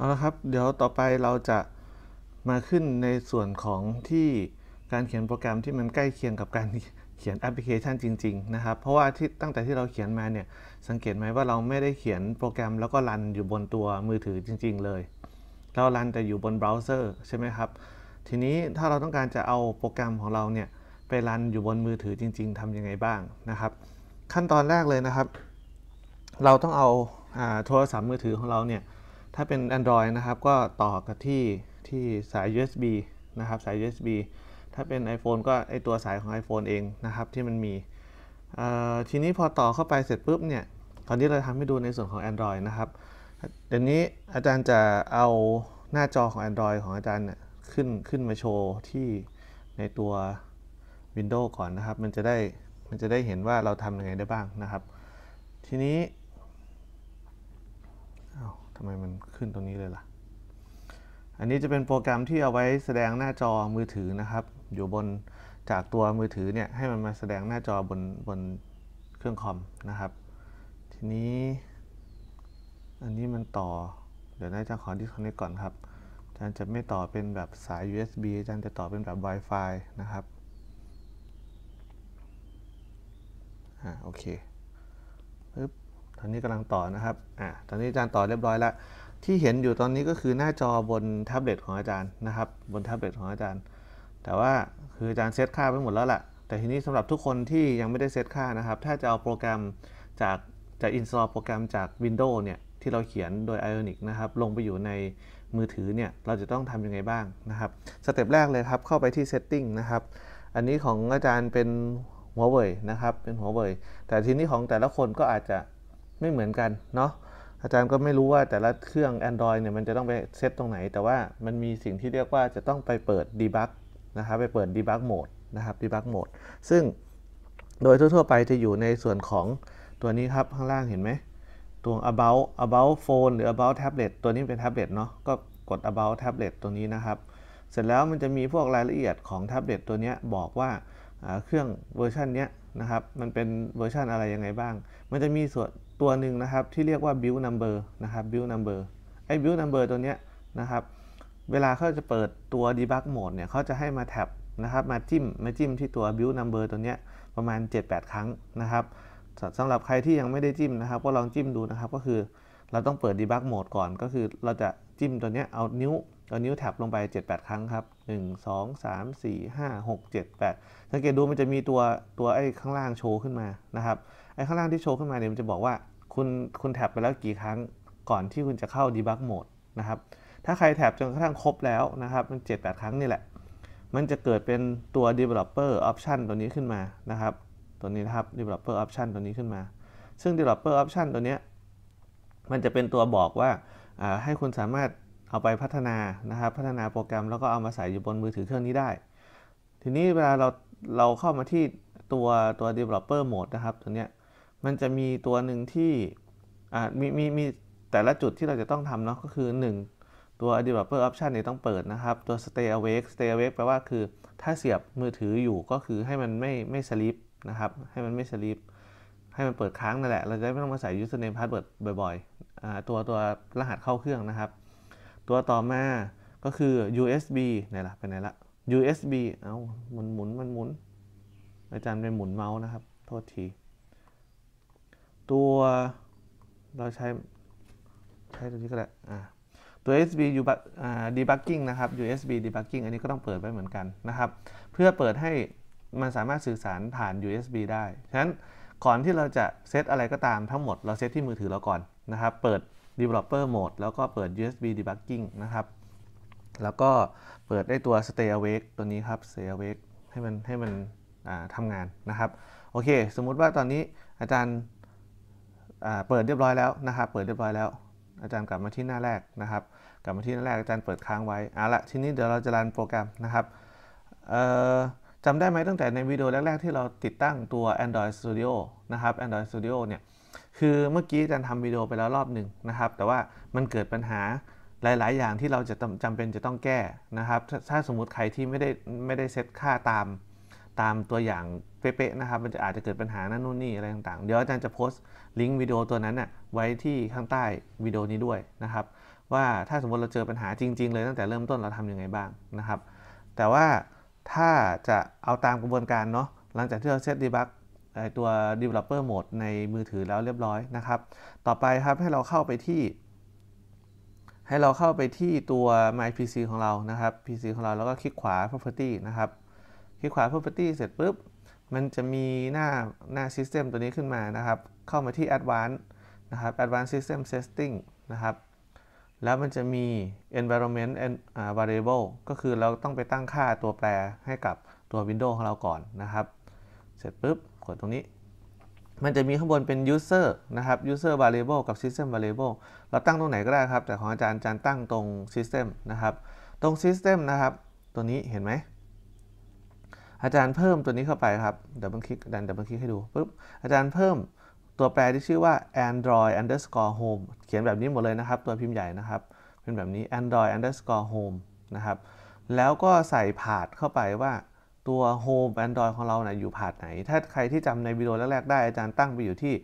เอาละครับเดี๋ยวต่อไปเราจะมาขึ้นในส่วนของที่การเขียนโปรแกรมที่มันใกล้เคียงกับการเขียนแอปพลิเคชันจริงๆนะครับเพราะว่าที่ตั้งแต่ที่เราเขียนมาเนี่ยสังเกตไหมว่าเราไม่ได้เขียนโปรแกรม แล้วก็รันอยู่บนตัวมือถือจริงๆ เลยเรารันแต่อยู่บนเบราว์เซอร์ใช่ไหมครับทีนี้ถ้าเราต้องการจะเอาโปรแกรมของเราเนี่ยไปรันอยู่บนมือถือจริง ๆทำยังไงบ้างนะครับ ขั้นตอนแรกเลยนะครับ เราต้องเอาโทรศัพท์มือถือของเราเนี่ยถ้าเป็น Android นะครับก็ต่อกับที่ที่สาย USB นะครับสาย USB ถ้าเป็น iPhone ก็ไอตัวสายของ iPhone เองนะครับที่มันมี ทีนี้พอต่อเข้าไปเสร็จปุ๊บเนี่ยตอนนี้เราทำให้ดูในส่วนของ Android นะครับเดี๋ยวนี้อาจารย์จะเอาหน้าจอของ Android ของอาจารย์ขึ้นขึ้นมาโชว์ที่ในตัว Windows ก่อนนะครับ มันจะได้มันจะได้เห็นว่าเราทำยังไงได้บ้างนะครับ ทีนี้ทำไมมันขึ้นตรงนี้เลยล่ะ อันนี้จะเป็นโปรแกรมที่เอาไว้แสดงหน้าจอมือถือนะครับ อยู่บนจากตัวมือถือเนี่ยให้มันมาแสดงหน้าจอบนบนเครื่องคอมนะครับ ทีนี้ อันนี้มันต่อ เดี๋ยวนาาจะขอดิสคอนเนค ก่อนครับอาจารย์จะไม่ต่อเป็นแบบสาย USB อาจารย์จะต่อเป็นแบบ Wi-Fi นะครับ อ่า โอเค ปึ๊บตอนนี้กำลังต่อนะครับ อ่า ตอนนี้อาจารย์ต่อเรียบร้อยแล้ว ที่เห็นอยู่ตอนนี้ก็คือหน้าจอบนแท็บเล็ตของอาจารย์นะครับ บนแท็บเล็ตของอาจารย์ แต่ว่าคืออาจารย์เซตค่าไปหมดแล้วแหละแต่ทีนี้สำหรับทุกคนที่ยังไม่ได้เซตค่านะครับ ถ้าจะเอาโปรแกรมจากจะอินสตอลโปรแกรมจาก Windows เนี่ยที่เราเขียนโดย Ionic นะครับ ลงไปอยู่ในมือถือเนี่ย เราจะต้องทำยังไงบ้างนะครับ สเต็ปแรกเลยครับ เข้าไปที่ Setting นะครับ อันนี้ของอาจารย์เป็นหัวเว่ยนะครับ เป็นหัวเว่ยแต่ทีนี้ของแต่ละคนก็อาจจะไม่เหมือนกันเนาะอาจารย์ก็ไม่รู้ว่าแต่ละเครื่อง Android เนี่ยมันจะต้องไปเซตตรงไหน แต่ว่ามันมีสิ่งที่เรียกว่าจะต้องไปเปิด debug นะครับไปเปิด debug mode นะครับ debug mode ซึ่งโดยทั่วๆ ไปจะอยู่ในส่วนของตัวนี้ครับ ข้างล่างเห็นไหม ตัว about about phone หรือ about tablet ตัวนี้เป็นแท็บเล็ตเนาะก็กด about tablet ตัวนี้นะครับ เสร็จแล้วมันจะมีพวกรายละเอียดของแท็บเล็ตตัวนี้บอกว่าเครื่องเวอร์ชันนี้นะครับมันเป็นเวอร์ชันอะไรยังไงบ้าง มันจะมีส่วนตัวหนึ่งนะครับที่เรียกว่า build number นะครับ build number ไอ้ build number ตัวเนี้ยนะครับเวลาเขาจะเปิดตัว debug mode เนี่ยเขาจะให้มาแท็บนะครับ มาจิ้มมาจิ้มที่ตัว build number ตัวเนี้ยประมาณ 7-8 ครั้งนะครับสำหรับใครที่ยังไม่ได้จิ้มนะครับก็ลองจิ้มดูนะครับก็คือเราต้องเปิด debug mode ก่อนก็คือเราจะจิ้มตัวเนี้ยเอานิ้วเอานิ้วแท็บลงไป7-8 ครั้งครับ1 2 3 4 5 6 7 8สังเกตดูมันจะมีตัวตัวไอ้ข้างล่างโชว์ขึ้นมานะครับไอ้ข้างล่างที่โชว์ขึ้นมาเนี่ยมันจะบอกว่าคุณคุณแท็บไปแล้วกี่ครั้งก่อนที่คุณจะเข้า debug mode นะครับ ถ้าใครแท็บจนกระทั่งครบแล้วนะครับ มัน7 8ครั้งนี่แหละ มันจะเกิดเป็นตัว developer option ตัวนี้ขึ้นมา นะครับ ตัวนี้นะครับ developer option ตัวนี้ขึ้นมา ซึ่ง developer option ตัวนี้มันจะเป็นตัวบอกว่าให้คุณสามารถเอาไปพัฒนา นะครับ พัฒนาโปรแกรมแล้วก็เอามาใส่อยู่บนมือถือเครื่องนี้ได้ ทีนี้เวลาเราเราเข้ามาที่ตัวตัว developer mode นะครับ ตัวเนี้ยมันจะมีตัวหนึ่งที่มีมีมีแต่ละจุดที่เราจะต้องทำเนาะก็คือ 1 ตัว developer option เนี่ยต้องเปิดนะครับ ตัว stay awake stay awake แปลว่าคือถ้าเสียบมือถืออยู่ก็คือให้มันไม่ไม่ sleep นะครับให้มันไม่ sleep ให้มันเปิดค้างนั่นแหละ เราจะไม่ต้องมาใส่ username password บ่อยๆตัวตัวรหัสเข้าเครื่องนะครับ ตัวต่อมาก็คือ USB ไหนละไปไหนละ USB เอา้ามันหมุนมันหมุน อาจารย์เป็นหมุนเมาส์นะครับ โทษทีตัวเราใช้ใช้ตัวนี้ก็ได้ตัว USB debugging นะครับ USB debugging อันนี้ก็ต้องเปิดไว้เหมือนกันนะครับ เพื่อเปิดให้มันสามารถสื่อสารผ่าน USB ได้ ฉะนั้นก่อนที่เราจะเซตอะไรก็ตามทั้งหมด เราเซตที่มือถือเราก่อนนะครับ เปิด developer mode แล้วก็เปิด USB debugging นะครับ แล้วก็เปิดได้ตัว stay awake ตัวนี้ครับ stay awake ให้มันให้มันทำงานนะครับ โอเค สมมุติว่าตอนนี้อาจารย์เปิดเรียบร้อยแล้วนะครับ เปิดเรียบร้อยแล้วอาจารย์กลับมาที่หน้าแรกนะครับ กลับมาที่หน้าแรกอาจารย์เปิดค้างไว้เอาละทีนี้เดี๋ยวเราจะรันโปรแกรมนะครับจำได้ไหมตั้งแต่ในวิดีโอแรก ๆที่เราติดตั้งตัว Android Studio นะครับ Android Studio เนี่ยคือเมื่อกี้อาจารย์ทำวิดีโอไปแล้วรอบหนึ่งนะครับ แต่ว่ามันเกิดปัญหาหลายๆ อย่างที่เราจะจำเป็นจะต้องแก้นะครับ ถ้าสมมติใครที่ไม่ได้ไม่ได้เซตค่าตามตามตัวอย่างเป๊ะๆนะครับ มันจะอาจจะเกิดปัญหานั่นนู่น นี่ อะไรต่างๆ เดี๋ยวอาจารย์จะโพสต์ลิงก์วิดีโอตัวนั้นน่ยไว้ที่ข้างใต้วิดีโอนี้ด้วยนะครับ ว่าถ้าสมมติเราเจอปัญหาจริง ๆ เลยตั้งแต่เริ่มต้นเราทํำยังไงบ้างนะครับ แต่ว่าถ้าจะเอาตามกระบวนการเนาะหลังจากที่เราเซตดีบักตัว developer mode ในมือถือแล้วเรียบร้อยนะครับ ต่อไปครับให้เราเข้าไปที่ ให้เราเข้าไปที่ตัว my pc ของเรานะครับ pc ของเราแล้วก็คลิกขวา property นะครับคลิกขวา property เสร็จปุ๊บ มันจะมีหน้าหน้า system ตัวนี้ขึ้นมานะครับ เข้ามาที่ advanced นะครับ advanced system setting นะครับ แล้วมันจะมี environment and variable ก็คือเราต้องไปตั้งค่าตัวแปรให้กับตัว window ของเราก่อนนะครับ เสร็จปุ๊บกดตรงนี้ มันจะมีข้างบนเป็น user นะครับ user variable กับ system variable เราตั้งตรงไหนก็ได้ครับ แต่ของอาจารย์อาจารย์ตั้งตรง system นะครับ ตรง system นะครับ ตัวนี้เห็นไหมอาจารย์เพิ่มตัวนี้เข้าไปครับเดี๋ยวบันคลิก ดันเดี๋ยวบันคลิกให้ดูปุ๊บ อาจารย์เพิ่มตัวแปรที่ชื่อว่า android underscore home เขียนแบบนี้หมดเลยนะครับ ตัวพิมพ์ใหญ่นะครับ เป็นแบบนี้ android underscore home นะครับ แล้วก็ใส่พาดเข้าไปว่าตัว home android ของเราเนะ่ยอยู่พาดไหน ถ้าใครที่จำในวิดีโอแรกๆได้ อาจารย์ตั้งไปอยู่ที่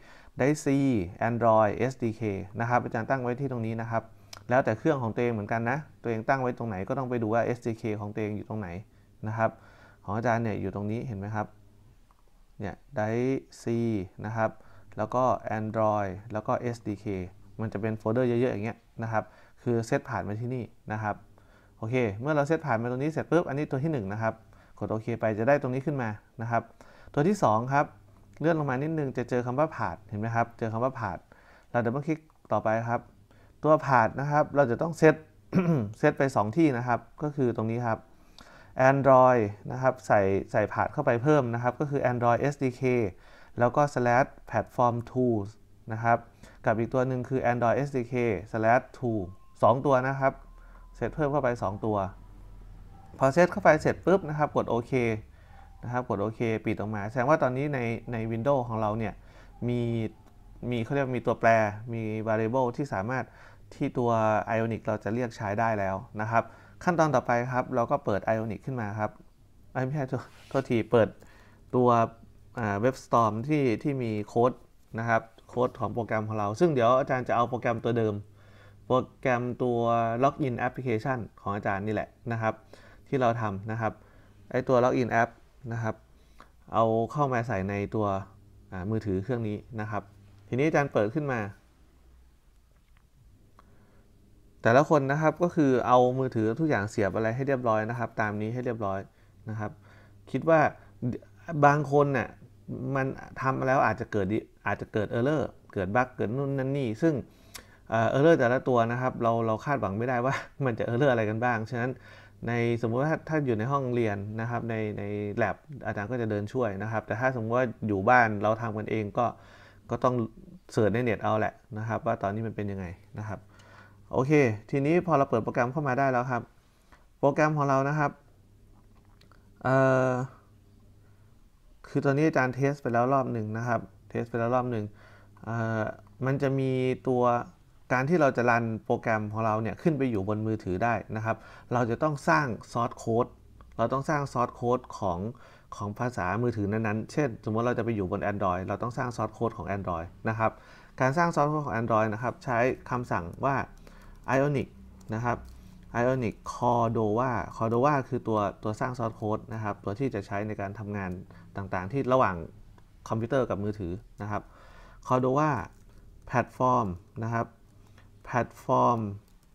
d a i c android sdk นะครับ อาจารย์ตั้งไว้ที่ตรงนี้นะครับ แล้วแต่เครื่องของตัวเองเหมือนกันนะ ตัวเองตั้งไว้ตรงไหนก็ต้องไปดูว่า sdk ของตัวเองอยู่ตรงไหนนะครับของอาจารย์เนี่ยอยู่ตรงนี้เห็นไหมครับ เนี่ยไดซีนะครับ แล้วก็ Android แล้วก็ SDK มันจะเป็นโฟลเดอร์เยอะๆอย่างเงี้ยนะครับ คือเซตผ่านมาที่นี่นะครับ โอเค เมื่อเราเซตผ่านมาตรงนี้เสร็จปุ๊บอันนี้ตัวที่ 1 นะครับ กดโอเคไปจะได้ตรงนี้ขึ้นมานะครับ ตัวที่2ครับเลื่อนลงมานิดนึง จะเจอคำว่าผ่านเห็นไหมครับ เจอคำว่าผ่านเราเดี๋ยวมาคลิกต่อไปครับ ตัวผ่านนะครับเราจะต้องเซตเซตไป 2 ที่นะครับ ก็คือตรงนี้ครับ Android นะครับใส่ใส่ผ่านเข้าไปเพิ่มนะครับก็คือ Android SDK แล้วก็ slash platform tools นะครับกับอีกตัวหนึ่งคือ Android SDK slash tool 2 ตัวนะครับ เสร็จเพิ่มเข้าไป 2 ตัว พอเซตเข้าไปเสร็จปุ๊บนะครับ กดโอเคนะครับกดโอเคปิดออกมา แสดงว่าตอนนี้ในใน Windows ของเราเนี่ยมีมีเขาเรียกมีตัวแปรมี variable ที่สามารถที่ตัว Ionic เราจะเรียกใช้ได้แล้วนะครับขั้นตอนต่อไปครับเราก็เปิด Ionic ขึ้นมาครับไม่ใช่โทษทีเปิดตัวเว็บสตอมที่ที่มีโค้ดนะครับโค้ดของโปรแกรมของเรา ซึ่งเดี๋ยวอาจารย์จะเอาโปรแกรมตัวเดิม โปรแกรมตัว Login Application ของอาจารย์นี่แหละนะครับที่เราทำนะครับไอตัว Login App นะครับเอาเข้ามาใส่ในตัวมือถือเครื่องนี้นะครับ ทีนี้อาจารย์เปิดขึ้นมาแต่ละคนนะครับก็คือเอามือถือทุกอย่างเสียบอะไรให้เรียบร้อยนะครับ ตามนี้ให้เรียบร้อยนะครับ คิดว่าบางคนเนี่ยมันทำแล้วอาจจะเกิดอาจจะเกิดเออร์เลอร์เกิดบั๊กเกิดนู่นนั่นนี่ ซึ่ง เออร์เลอร์แต่ละตัวนะครับเราเราคาดหวังไม่ได้ว่ามันจะเออร์เลอร์อะไรกันบ้าง ฉะนั้นในสมมุติว่า ถ้าอยู่ในห้องเรียนนะครับในในแ a บอาจารย์ก็จะเดินช่วยนะครับ แต่ถ้าสมมติว่าอยู่บ้านเราทำกันเองก็ก็ต้องเสิร์ชในเน็ตเอาแหละนะครับ ว่าตอนนี้มันเป็นยังไงนะครับโอเค ทีนี้พอเราเปิดโปรแกรมเข้ามาได้แล้วครับ โปรแกรมของเรานะครับ คือตอนนี้อาจารย์เทสไปแล้วรอบหนึ่งนะครับเทสไปแล้วรอบหนึ่ง มันจะมีตัวการที่เราจะรันโปรแกรมของเราเนี่ยขึ้นไปอยู่บนมือถือได้นะครับ เราจะต้องสร้างซอสโค้ด เราต้องสร้างซอสโค้ดของของภาษามือถือนั้นๆเช่น สมมติเราจะไปอยู่บน Android เราต้องสร้างซอสโค้ดของ Android นะครับ การสร้างซอสโค้ดของ Android นะครับ ใช้คำสั่งว่า Ionic นะครับ Ionic Cordova Cordova คือตัวตัวสร้างซอสโค้ดนะครับ ตัวที่จะใช้ในการทำงานต่างๆที่ระหว่างคอมพิวเตอร์กับมือถือนะครับ Cordova แพลตฟอร์มนะครับแพลตฟอร์ม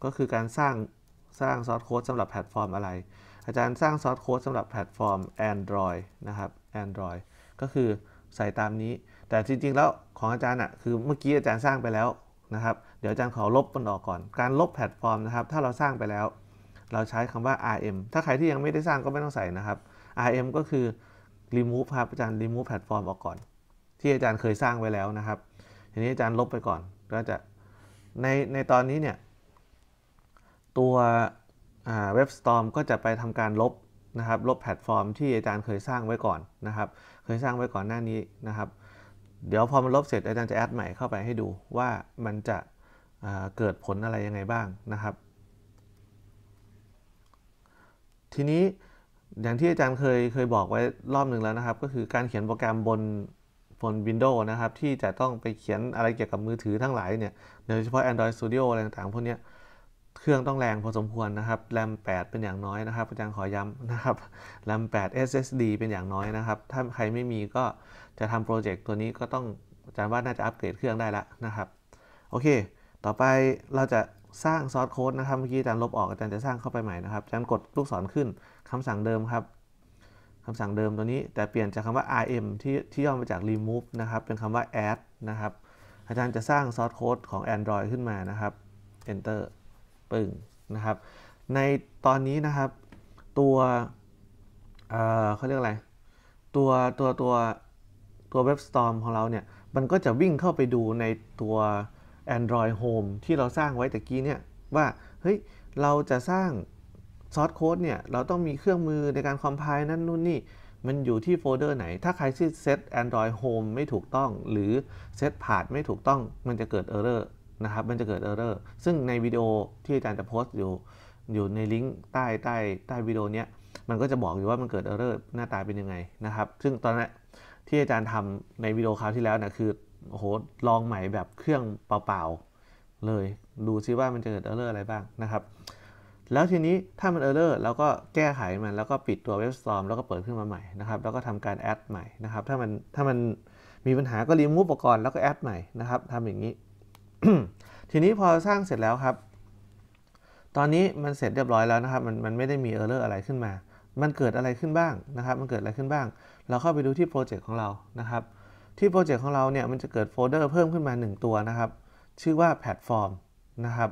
ก็คือการสร้างสร้างซอสโค้ดสำหรับแพลตฟอร์มอะไร อาจารย์สร้างซอสโค้ดสำหรับแพลตฟอร์ม Android นะครับ Android ก็คือใส่ตามนี้ แต่จริงๆแล้วของอาจารย์อ่ะคือเมื่อกี้อาจารย์สร้างไปแล้วนะครับเดี๋ยวอาจารย์ขอลบมันออกก่อน การลบแพลตฟอร์มนะครับ ถ้าเราสร้างไปแล้ว เราใช้คำว่า rm ถ้าใครที่ยังไม่ได้สร้างก็ไม่ต้องใส่นะครับ rm ก็คือ remove ครับ อาจารย์ remove แพลตฟอร์มออกก่อน ที่อาจารย์เคยสร้างไว้แล้วนะครับทีนี้อาจารย์ลบไปก่อน ก็จะในในตอนนี้เนี่ยตัวเว็บสตอมก็จะไปทำการลบนะครับ ลบแพลตฟอร์มที่อาจารย์เคยสร้างไว้ก่อนนะครับ เคยสร้างไว้ก่อนหน้านี้นะครับ เดี๋ยวพอมันลบเสร็จอาจารย์จะแอดใหม่เข้าไปให้ดูว่ามันจะเกิดผลอะไรยังไงบ้างนะครับ ทีนี้อย่างที่อาจารย์เคยเคยบอกไว้รอบหนึ่งแล้วนะครับ ก็คือการเขียนโปรแกรมบนบน Windows นะครับ ที่จะต้องไปเขียนอะไรเกี่ยวกับมือถือทั้งหลายเนี่ยโดยเฉพาะ Android Studio อะไรต่างๆพวกนี้เครื่องต้องแรงพอสมควรนะครับแรม8เป็นอย่างน้อยนะครับ อาจารย์ขอย้ำนะครับแรม8 SSD เป็นอย่างน้อยนะครับ ถ้าใครไม่มีก็จะทำโปรเจกต์ตัวนี้ก็ต้องอาจารย์ว่าน่าจะอัปเกรดเครื่องได้แล้วนะครับ โอเคต่อไปเราจะสร้างซอสโค้ดนะครับเมื่อกี้อาจารย์ลบออกอาจารย์จะสร้างเข้าไปใหม่นะครับอาจารย์กดลูกศรขึ้นคำสั่งเดิมครับคำสั่งเดิมตัวนี้แต่เปลี่ยนจากคำว่า rm ที่ที่ย่อมาจาก remove นะครับเป็นคำว่า add นะครับอาจารย์จะสร้างซอสโค้ดของ Android ขึ้นมานะครับ enter ปึ่งนะครับ ในตอนนี้นะครับตัวเอ่อเขาเรียกอะไรตัวตัวตัวตัว็บสตอร์มของเราเนี่ยมันก็จะวิ่งเข้าไปดูในตัว Android Home ที่เราสร้างไว้ตะกี้เนี่ย ว่าเฮ้ยเราจะสร้างซอสโค้ดเนี่ย เราต้องมีเครื่องมือในการคอมไพล์นั่นนู่นนี่มันอยู่ที่โฟลเดอร์ไหน ถ้าใครที่เซต Android Home ไม่ถูกต้องหรือเซตพาดไม่ถูกต้องมันจะเกิด Error นะครับ มันจะเกิด Error ซึ่งในวิดีโอที่อาจารย์จะโพสต์อยู่อยู่ในลิงก์ใต้ใต้ใต้วิดีโอเนี้ยมันก็จะบอกอยู่ว่ามันเกิด Error หน้าตาเป็นยังไงนะครับซึ่งตอนนั้นที่อาจารย์ทำในวิดีโอคราวที่แล้วนะคือโอ้โหลองใหม่แบบเครื่องเปล่าๆ เลยดูซิว่ามันจะเกิดเออร์เรอร์อะไรบ้างนะครับ แล้วทีนี้ถ้ามันเออร์เรอร์เราก็แก้ไขมันแล้วก็ปิดตัวเว็บสตอมแล้วก็เปิดขึ้นมาใหม่นะครับ แล้วก็ทำการแอดใหม่นะครับถ้ามันถ้ามันมีปัญหาก็รีมูฟอุปกรณ์แล้วก็แอดใหม่นะครับทำอย่างนี้ ทีนี้พอสร้างเสร็จแล้วครับ ตอนนี้มันเสร็จเรียบร้อยแล้วนะครับ มันมันไม่ได้มีเออร์เรอร์อะไรขึ้นมา มันเกิดอะไรขึ้นบ้างนะครับ มันเกิดอะไรขึ้นบ้างเราเข้าไปดูที่โปรเจกต์ของเรานะครับที่โปรเจกต์ของเราเนี่ยมันจะเกิดโฟลเดอร์เพิ่มขึ้นมา 1 ตัวนะครับ ชื่อว่าแพลตฟอร์มนะครับ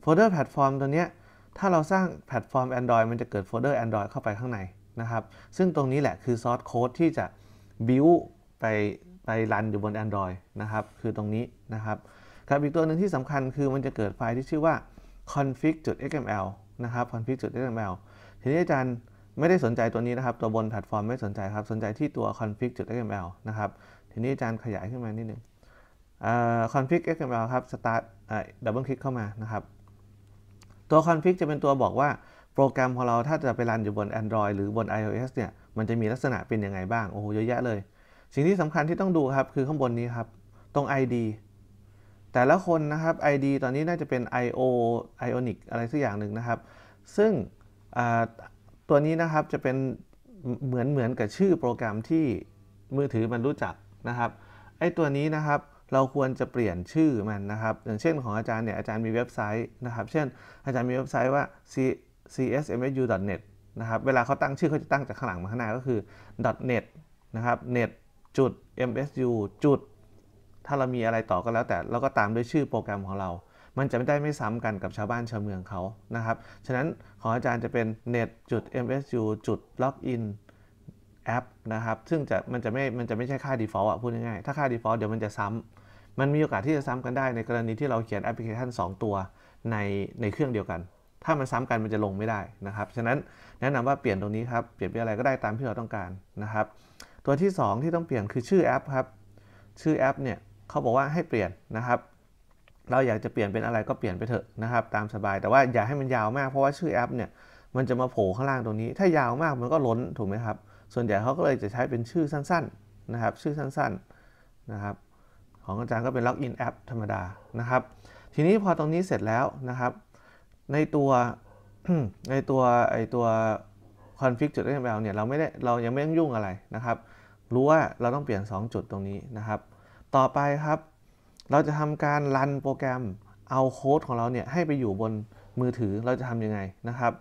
โฟลเดอร์แพลตฟอร์มตัวนี้ถ้าเราสร้างแพลตฟอร์ม Android มันจะเกิดโฟลเดอร์ Android เข้าไปข้างในนะครับ ซึ่งตรงนี้แหละคือซอสโค้ดที่จะ บิวไปไปรันอยู่บน Android นะครับ คือตรงนี้นะครับกับ อีกตัวหนึ่งที่สำคัญคือมันจะเกิดไฟล์ที่ชื่อว่า config.xml นะครับ config.xml ทีนี้อาจารย์ไม่ได้สนใจตัวนี้นะครับ ตัวบนแพลตฟอร์มไม่สนใจครับ สนใจที่ตัว config.xml นะครับ ทีนี้อาจารย์ขยายขึ้นมานิดนึง config.xml ครับ start double click เข้ามา นะครับ ตัว config จะเป็นตัวบอกว่า โปรแกรมของเราถ้าจะไปรันอยู่บน Android หรือบน iOS เนี่ย มันจะมีลักษณะเป็นยังไงบ้าง โอ้โห เยอะแยะเลย สิ่งที่สำคัญที่ต้องดูครับ คือข้างบนนี้ครับ ตรง ID แต่ละคนนะครับ ID ตอนนี้น่าจะเป็น IO Ionic อะไรสักอย่างหนึ่งนะครับ ซึ่งตัวนี้นะครับจะเป็นเหมือนเหมือนกับชื่อโปรแกรมที่มือถือมันรู้จักนะครับไอ้ตัวนี้นะครับเราควรจะเปลี่ยนชื่อมันนะครับ อย่างเช่นของอาจารย์เนี่ย อาจารย์มีเว็บไซต์นะครับ เช่นอาจารย์มีเว็บไซต์ว่า csmsu.net นะครับเวลาเขาตั้งชื่อเขาจะตั้งจากข้างหลังมาข้างหน้าก็คือ .net นะครับ net จุด msu จุดถ้าเรามีอะไรต่อก็แล้วแต่เราก็ตามด้วยชื่อโปรแกรมของเรามันจะไม่ได้ไม่ซ้ำกันกับชาวบ้านชาวเมืองเขานะครับ ฉะนั้นของอาจารย์จะเป็น net จุด msu จุด login แอปนะครับ ซึ่งจะมันจะไม่ มันจะไม่ใช่ค่า default อ่ะพูดง่ายๆถ้าค่า default เดี๋ยวมันจะซ้ำ มันมีโอกาสที่จะซ้ำกันได้ในกรณีที่เราเขียนแอปพลิเคชัน2ตัวในในเครื่องเดียวกัน ถ้ามันซ้ำกันมันจะลงไม่ได้นะครับ ฉะนั้นแนะนำว่าเปลี่ยนตรงนี้ครับ เปลี่ยนเป็นอะไรก็ได้ตามที่เราต้องการนะครับ ตัวที่ 2 ที่ต้องเปลี่ยนคือชื่อแอปครับ ชื่อแอปเนี่ยเขาบอกว่าให้เปลี่ยนนะครับเราอยากจะเปลี่ยนเป็นอะไรก็เปลี่ยนไปเถอะนะครับตามสบายแต่ว่าอย่าให้มันยาวมากเพราะว่าชื่อแอป เนี่ยมันจะมาโผล่ข้างล่างตรงนี้ ถ้ายาวมากมันก็ล้นถูกไหมครับส่วนใหญ่เขาก็เลยจะใช้เป็นชื่อสั้นๆนะครับชื่อสั้นๆนะครับ ของอาจารย์ก็เป็นล็อกอินแอปธรรมดานะครับ ทีนี้พอตรงนี้เสร็จแล้วนะครับ ในตัวในตัวไอตัวคอนฟิกจุดเ .xml เนี่ยเราไม่ได้เรายังไม่ต้องยุ่งอะไรนะครับรู้ว่าเราต้องเปลี่ยน2จุดตรงนี้นะครับต่อไปครับเราจะทำการรันโปรแกรมเอาโค้ดของเราเนี่ยให้ไปอยู่บนมือถือเราจะทำยังไงนะครับ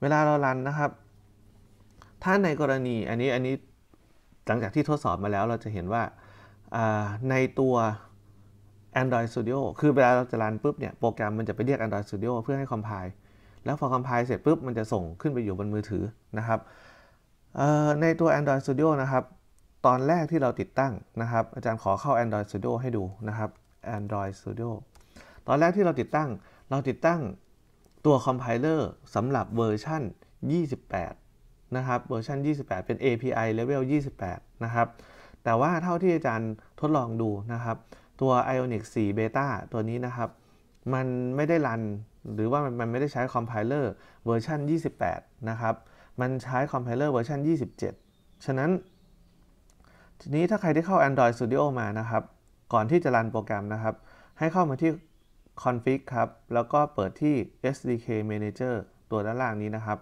เวลาเรารันนะครับถ้าในกรณีอันนี้อันนี้หลังจากที่ทดสอบมาแล้วเราจะเห็นว่าในตัว Android Studio คือเวลาเราจะรันปุ๊บเนี่ยโปรแกรมมันจะไปเรียก Android Studio เพื่อให้คอมไพล์แล้วพอคอมไพล์เสร็จปุ๊บมันจะส่งขึ้นไปอยู่บนมือถือนะครับในตัว Android Studio นะครับตอนแรกที่เราติดตั้งนะครับอาจารย์ขอเข้า Android Studio ให้ดูนะครับ Android Studio ตอนแรกที่เราติดตั้งเราติดตั้งตัวคอมไพเลอร์สำหรับเวอร์ชัน28นะครับเวอร์ชัน28 เป็น API level 28 นะครับ แต่ว่าเท่าที่อาจารย์ทดลองดูนะครับตัว Ionic 4 Beta ตัวนี้นะครับ มันไม่ได้รันหรือว่ามันไม่ได้ใช้คอมไพเลอร์เวอร์ชัน28 นะครับ มันใช้คอมไพเลอร์เวอร์ชัน27 ฉะนั้นทีนี้ถ้าใครที่เข้า Android Studio มานะครับ ก่อนที่จะรันโปรแกรมนะครับ ให้เข้ามาที่ Config ครับ แล้วก็เปิดที่ SDK Manager ตัวด้านล่างนี้นะครับ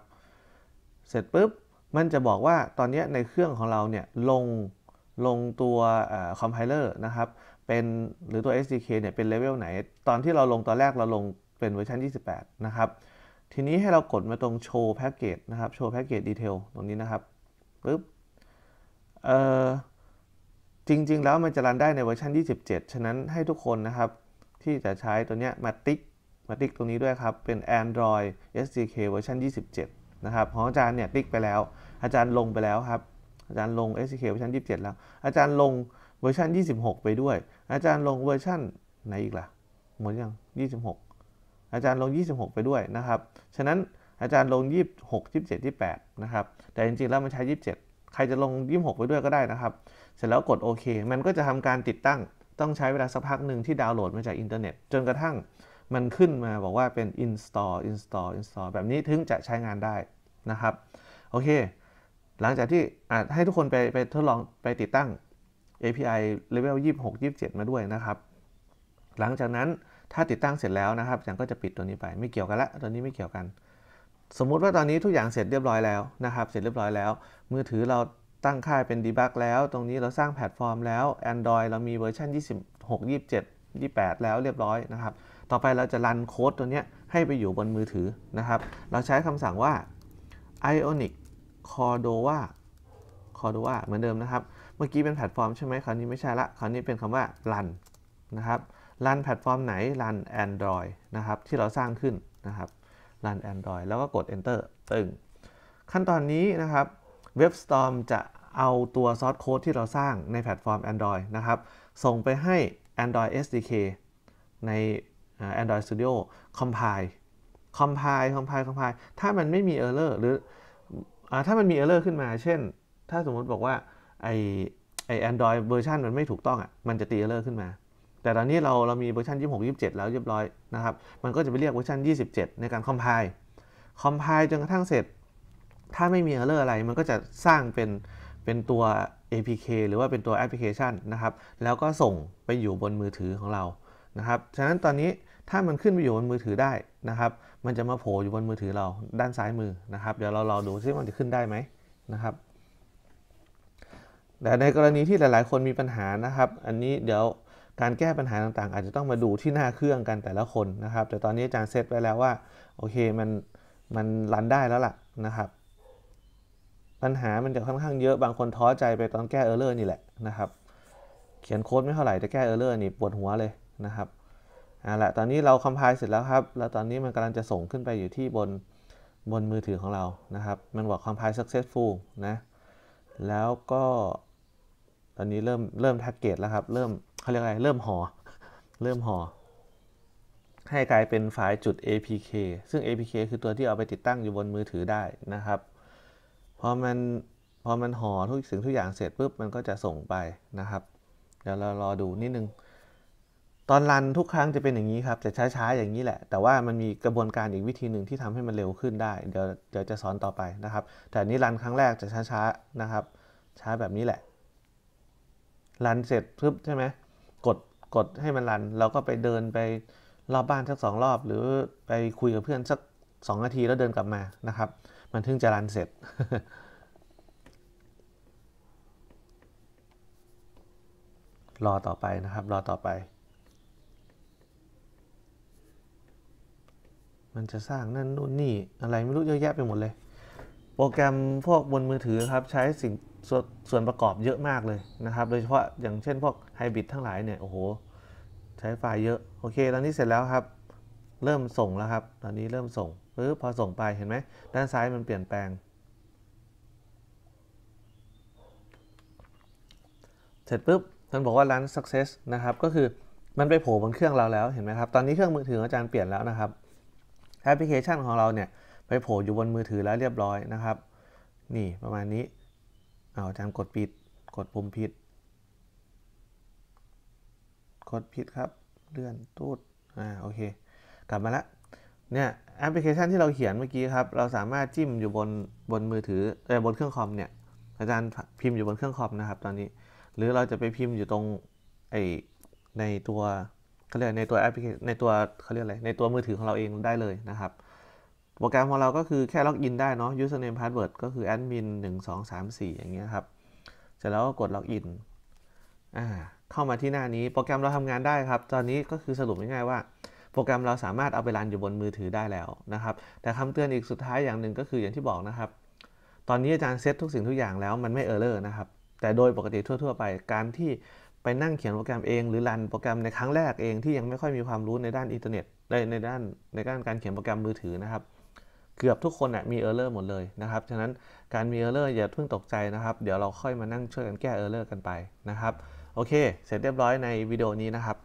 เสร็จปุ๊บ มันจะบอกว่าตอนนี้ในเครื่องของเราเนี่ย ลง ลงตัวคอมไพเลอร์นะครับ เป็น หรือตัว SDK เนี่ย เป็นเลเวลไหน ตอนที่เราลงตอนแรกเราลงเป็นเวอร์ชัน28 นะครับ ทีนี้ให้เรากดมาตรง show package นะครับ show package detail ตรงนี้นะครับปึ๊บเอ่อจริงๆแล้วมันจะรันได้ในเวอร์ชัน27 ฉะนั้นให้ทุกคนนะครับที่จะใช้ตัวเนี้ยมาติ๊กมาติ๊กตรงนี้ด้วยครับเป็น Android SDK เวอร์ชัน27นะครับของอาจารย์เนี่ยติ๊กไปแล้ว อาจารย์ลงไปแล้วครับอาจารย์ลง SDK เวอร์ชัน27 แล้วอาจารย์ลงเวอร์ชัน26 ไปด้วย อาจารย์ลงเวอร์ชันไหนอีกล่ะหมดยัง26 อาจารย์ลง 26 ไปด้วยนะครับฉะนั้นอาจารย์ลง 26 27 28นะครับแต่จริงๆแล้วมันใช้ 27 ใครจะลง 26 ไปด้วยก็ได้นะครับเสร็จแล้วกดโอเค มันก็จะทำการติดตั้ง ต้องใช้เวลาสักพักหนึ่งที่ดาวน์โหลดมาจากอินเทอร์เน็ต จนกระทั่งมันขึ้นมาบอกว่าเป็น install install install แบบนี้ถึงจะใช้งานได้นะครับ โอเค หลังจากที่อาจให้ทุกคนไปไปทดลองไปติดตั้ง API level 26 27 มาด้วยนะครับ หลังจากนั้นถ้าติดตั้งเสร็จแล้วนะครับอจางก็จะปิดตัวนี้ไป ไม่เกี่ยวกันละ ตัวนี้ไม่เกี่ยวกัน สมมุติว่าตอนนี้ทุกอย่างเสร็จเรียบร้อยแล้วนะครับ เสร็จเรียบร้อยแล้ว มือถือเราตั้งค่าเป็น debug แล้ว ตรงนี้เราสร้างแพลตฟอร์มแล้ว Android เรามีเวอร์ชัน26 27 28 แล้วเรียบร้อยนะครับ ต่อไปเราจะรันโค้ดตัวนี้ให้ไปอยู่บนมือถือนะครับ เราใช้คำสั่งว่า ionic cordova cordova เหมือนเดิมนะครับ เมื่อกี้เป็นแพลตฟอร์มใช่ไหม คราวนี้ไม่ใช่ละ คราวนี้เป็นคำว่า run นะครับรันแพลตฟอร์มไหนรัน Android นะครับ ที่เราสร้างขึ้นนะครับรัน Android แล้วก็กด Enter ตึง ขั้นตอนนี้นะครับเว็บ Storm จะเอาตัวซอสโค้ดที่เราสร้างในแพลตฟอร์ม Android นะครับ ส่งไปให้ Android SDK ใน Android Studio compile compile compile compile ถ้ามันไม่มี error หรืออถ้ามันมี error ขึ้นมาเช่น ถ้าสมมติบอกว่า ไอไอแอนดรอยเวอร์ชันมันไม่ถูกต้องอะ่ะมันจะตี error ขึ้นมา แต่ตอนนี้เราเรามีเวอร์ชัน26 27 แล้วเรียบร้อยนะครับมันก็จะไปเรียกเวอร์ชัน27 ในการ compile compile จนกระทั่งเสร็จถ้าไม่มี error อะไร มันก็จะสร้างเป็นเป็นตัว APK หรือว่าเป็นตัวแอปพลิเคชันนะครับ แล้วก็ส่งไปอยู่บนมือถือของเรา นะครับ ฉะนั้นตอนนี้ถ้ามันขึ้นไปอยู่บนมือถือได้นะครับ มันจะมาโผล่อยู่บนมือถือเราด้านซ้ายมือนะครับ เดี๋ยวเราลองดูซิมันจะขึ้นได้ไหมนะครับ แต่ในกรณีที่หลายๆคนมีปัญหานะครับ อันนี้เดี๋ยวการแก้ปัญหาต่าง ๆ อาจจะต้องมาดูที่หน้าเครื่องกันแต่ละคนนะครับ แต่ตอนนี้อาจารย์เซตไว้แล้วว่าโอเคมันมันรันได้แล้วล่ะนะครับปัญหามันจะค่อนข้างเยอะ บางคนท้อใจไปตอนแก้เออร์เลอร์นี่แหละนะครับ เขียนโค้ดไม่เท่าไหร่แต่แก้เออร์เลอร์นี่ปวดหัวเลยนะครับเอาละ ตอนนี้เราคอมไพล์เสร็จแล้วครับ แล้วตอนนี้มันกำลังจะส่งขึ้นไปอยู่ที่บนบนมือถือของเรา นะครับ มันบอกคอมไพล์ successful นะ แล้วก็ตอนนี้เริ่มเริ่มแท็กเกตแล้วครับ เริ่มเขาเรียกอะไร เริ่มหอเริ่มหอให้กลายเป็นไฟล์จุด apk ซึ่ง apk คือตัวที่เอาไปติดตั้งอยู่บนมือถือได้นะครับพอมันพอมันห่อทุกสิ่งทุกอย่างเสร็จปุ๊บมันก็จะส่งไปนะครับ เดี๋ยวเรารอดูนิดนึง ตอนรันทุกครั้งจะเป็นอย่างนี้ครับ จะช้าๆอย่างนี้แหละ แต่ว่ามันมีกระบวนการอีกวิธีหนึ่งที่ทำให้มันเร็วขึ้นได้ เดี๋ยวเดี๋ยวจะสอนต่อไปนะครับ แต่นี้รันครั้งแรกจะช้าๆนะครับช้าแบบนี้แหละรันเสร็จปุ๊บใช่ไหมกดกดให้มันรันเราก็ไปเดินไปรอบบ้านสักสองรอบ หรือไปคุยกับเพื่อนสัก2นาทีแล้วเดินกลับมานะครับมันถึงจะรันเสร็จ รอต่อไปนะครับ รอต่อไป มันจะสร้างนั่นนู่นนี่ อะไรไม่รู้เยอะแยะไปหมดเลย โปรแกรมพวกบนมือถือครับ ใช้สิ่งสส่วนประกอบเยอะมากเลยนะครับโดยเฉพาะอย่างเช่นพวกไฮบริดทั้งหลายเนี่ย โอ้โห ใช้ไฟล์เยอะ โอเค ตอนนี้เสร็จแล้วครับเริ่มส่งแล้วครับ ตอนนี้เริ่มส่งปึ๊บพอส่งไปเห็นไหมด้านซ้ายมันเปลี่ยนแปลง เสร็จปุ๊บมันบอกว่า run success นะครับ ก็คือมันไปโผล่บนเครื่องเราแล้วเห็นไหมครับตอนนี้เครื่องมือถืออาจารย์เปลี่ยนแล้วนะครับ แอปพลิเคชันของเราเนี่ยไปโผล่อยู่บนมือถือแล้วเรียบร้อยนะครับ นี่ประมาณนี้เอาอาจารย์กดปิดกดปุ่มผิด กดผิดครับ เลื่อนตูดอ่าโอเคกลับมาละเนี่ยแอปพลิเคชันที่เราเขียนเมื่อกี้ครับ เราสามารถจิ้มอยู่บนบนมือถือเออบนเครื่องคอมเนี่ยอาจารย์พิมพ์อยู่บนเครื่องคอมนะครับตอนนี้ หรือเราจะไปพิมพ์อยู่ตรงไอในตัวเขาเรียกในตัวแอปพลิเคชันในตัวเขาเรียกอะไรในตัวมือถือของเราเองได้เลยนะครับ โปรแกรมของเราก็คือแค่ล็อกอินได้เนาะ username password ก็คือ admin 1 2 3 4 อย่างเงี้ยครับเสร็จแล้วก็กดล็อกอินอ่าเข้ามาที่หน้านี้โปรแกรมเราทำงานได้ครับ ตอนนี้ก็คือสรุปง่ายๆว่าโปรแกรมเราสามารถเอาไปรันอยู่บนมือถือได้แล้วนะครับ แต่คำเตือนอีกสุดท้ายอย่างหนึ่งก็คืออย่างที่บอกนะครับ ตอนนี้อาจารย์เซตทุกสิ่งทุกอย่างแล้วมันไม่เออร์เลอร์นะครับ แต่โดยปกติทั่วๆไปการที่ไปนั่งเขียนโปรแกรมเอง หรือรัน โปรแกรมในครั้งแรกเองที่ยังไม่ค่อยมีความรู้ในด้านอินเทอร์เน็ตในด้านในด้านการเขียนโปรแกรมมือถือนะครับเกือบทุกคนมีเออร์เลอร์หมดเลยนะครับฉะนั้นการมีเออร์เลอร์อย่าเพิ่งตกใจนะครับเดี๋ยวเราค่อยมานั่งช่วยกันแก้เออร์เลอร์กันไปนะครับ โอเค เสร็จเรียบร้อยในวิดีโอนี้นะครับ